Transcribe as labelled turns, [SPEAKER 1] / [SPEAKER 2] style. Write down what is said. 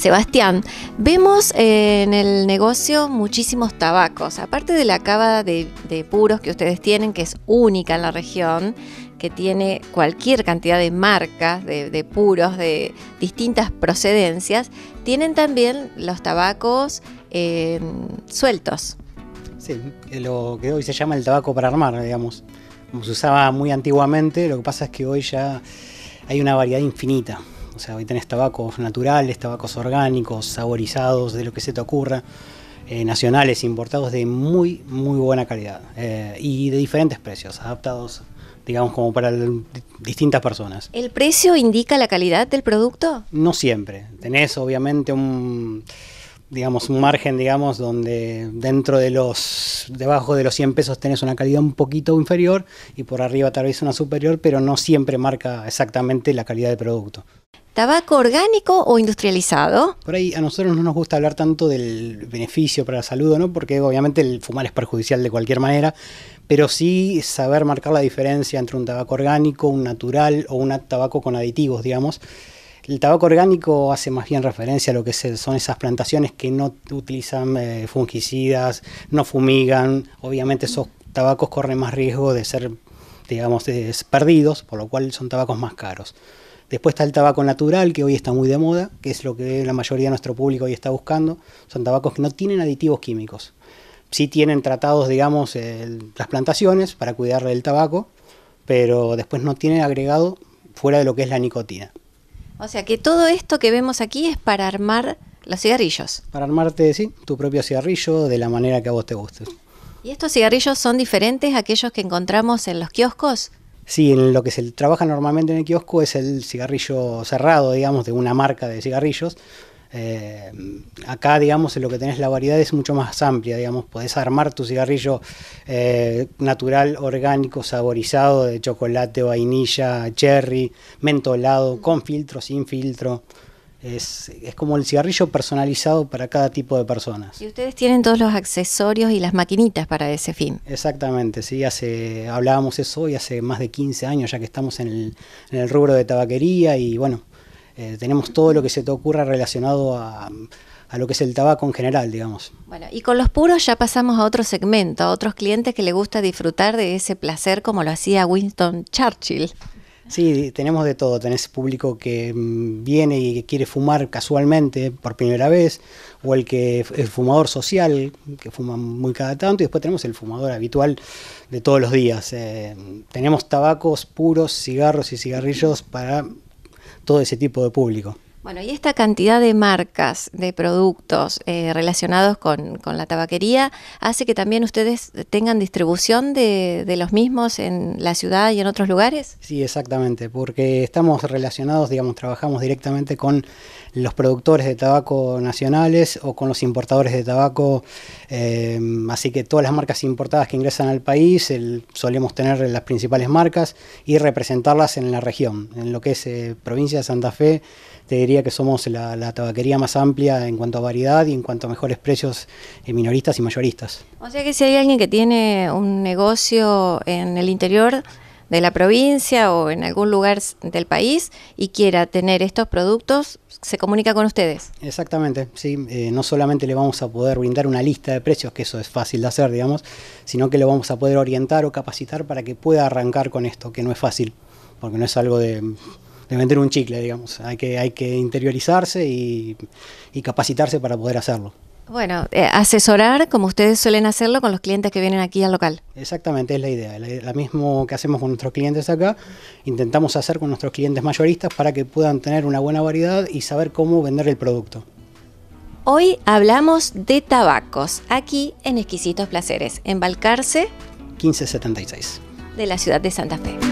[SPEAKER 1] Sebastián, vemos eh, en el negocio muchísimos tabacos, aparte de la cava de, puros que ustedes tienen, que es única en la región, que tiene cualquier cantidad de marcas, de, puros, de distintas procedencias, tienen también los tabacos eh, sueltos.
[SPEAKER 2] Sí, lo que hoy se llama el tabaco para armar, digamos. Como se usaba muy antiguamente, lo que pasa es que hoy ya hay una variedad infinita. O sea, hoy tenés tabacos naturales, tabacos orgánicos, saborizados, de lo que se te ocurra, eh, nacionales, importados de muy, muy buena calidad eh, y de diferentes precios, adaptados, digamos, como para distintas personas.
[SPEAKER 1] ¿El precio indica la calidad del producto?
[SPEAKER 2] No siempre. Tenés, obviamente, un digamos, un margen, digamos, donde dentro de los, debajo de los 100 pesos tenés una calidad un poquito inferior y por arriba tal vez una superior, pero no siempre marca exactamente la calidad del producto.
[SPEAKER 1] ¿Tabaco orgánico o industrializado?
[SPEAKER 2] Por ahí a nosotros no nos gusta hablar tanto del beneficio para la salud, ¿no? Porque obviamente el fumar es perjudicial de cualquier manera, pero sí saber marcar la diferencia entre un tabaco orgánico, un natural o un tabaco con aditivos, digamos. El tabaco orgánico hace más bien referencia a lo que son esas plantaciones que no utilizan eh, fungicidas, no fumigan, obviamente esos tabacos corren más riesgo de ser, digamos, perdidos, por lo cual son tabacos más caros. Después está el tabaco natural, que hoy está muy de moda, que es lo que la mayoría de nuestro público hoy está buscando. Son tabacos que no tienen aditivos químicos. Sí tienen tratados, digamos, las plantaciones para cuidar del tabaco, pero después no tienen agregado fuera de lo que es la nicotina.
[SPEAKER 1] O sea que todo esto que vemos aquí es para armar
[SPEAKER 2] los cigarrillos. Para armarte, sí, tu propio cigarrillo de la manera que a vos te guste.
[SPEAKER 1] ¿Y estos cigarrillos son diferentes a aquellos que encontramos en los kioscos?
[SPEAKER 2] Sí, en lo que se trabaja normalmente en el kiosco es el cigarrillo cerrado, digamos, de una marca de cigarrillos. Eh, acá, digamos, en lo que tenés la variedad es mucho más amplia, digamos, podés armar tu cigarrillo eh, natural, orgánico, saborizado de chocolate, vainilla, cherry, mentolado, con filtro, sin filtro. Es, como el cigarrillo personalizado para cada tipo de personas.
[SPEAKER 1] Y ustedes tienen todos los accesorios y las maquinitas para ese fin.
[SPEAKER 2] Exactamente, sí, hace, hablábamos eso hoy, hace más de 15 años ya que estamos en el, rubro de tabaquería y bueno, eh, tenemos todo lo que se te ocurra relacionado a, lo que es el tabaco en general, digamos.
[SPEAKER 1] Bueno, y con los puros ya pasamos a otro segmento, a otros clientes que le gusta disfrutar de ese placer como lo hacía Winston Churchill.
[SPEAKER 2] Sí, tenemos de todo. Tenés público que mm, viene y quiere fumar casualmente eh, por primera vez, o el que es fumador social, que fuma muy cada tanto, y después tenemos el fumador habitual de todos los días. Eh, tenemos tabacos puros, cigarros y cigarrillos para todo ese tipo de público.
[SPEAKER 1] Bueno, y esta cantidad de marcas, de productos eh, relacionados con, la tabaquería, hace que también ustedes tengan distribución de, los mismos en la ciudad y en otros lugares?
[SPEAKER 2] Sí, exactamente, porque estamos relacionados, digamos, trabajamos directamente con los productores de tabaco nacionales o con los importadores de tabaco, eh, así que todas las marcas importadas que ingresan al país, solemos tener las principales marcas y representarlas en la región, en lo que es eh, provincia de Santa Fe, te diría que somos la, tabaquería más amplia en cuanto a variedad y en cuanto a mejores precios en eh, minoristas y mayoristas.
[SPEAKER 1] O sea que si hay alguien que tiene un negocio en el interior de la provincia o en algún lugar del país y quiera tener estos productos, se comunica con ustedes.
[SPEAKER 2] Exactamente, sí. Eh, no solamente le vamos a poder brindar una lista de precios, que eso es fácil de hacer, digamos, sino que lo vamos a poder orientar o capacitar para que pueda arrancar con esto, que no es fácil, porque no es algo de de vender un chicle, digamos. Hay que, hay que interiorizarse y, capacitarse para poder hacerlo.
[SPEAKER 1] Bueno, eh, asesorar como ustedes suelen hacerlo con los clientes que vienen aquí al local.
[SPEAKER 2] Exactamente, es la idea. Lo mismo que hacemos con nuestros clientes acá, intentamos hacer con nuestros clientes mayoristas para que puedan tener una buena variedad y saber cómo vender el producto.
[SPEAKER 1] Hoy hablamos de tabacos, aquí en Exquisitos Placeres, en Balcarce
[SPEAKER 2] 1576,
[SPEAKER 1] de la ciudad de Santa Fe.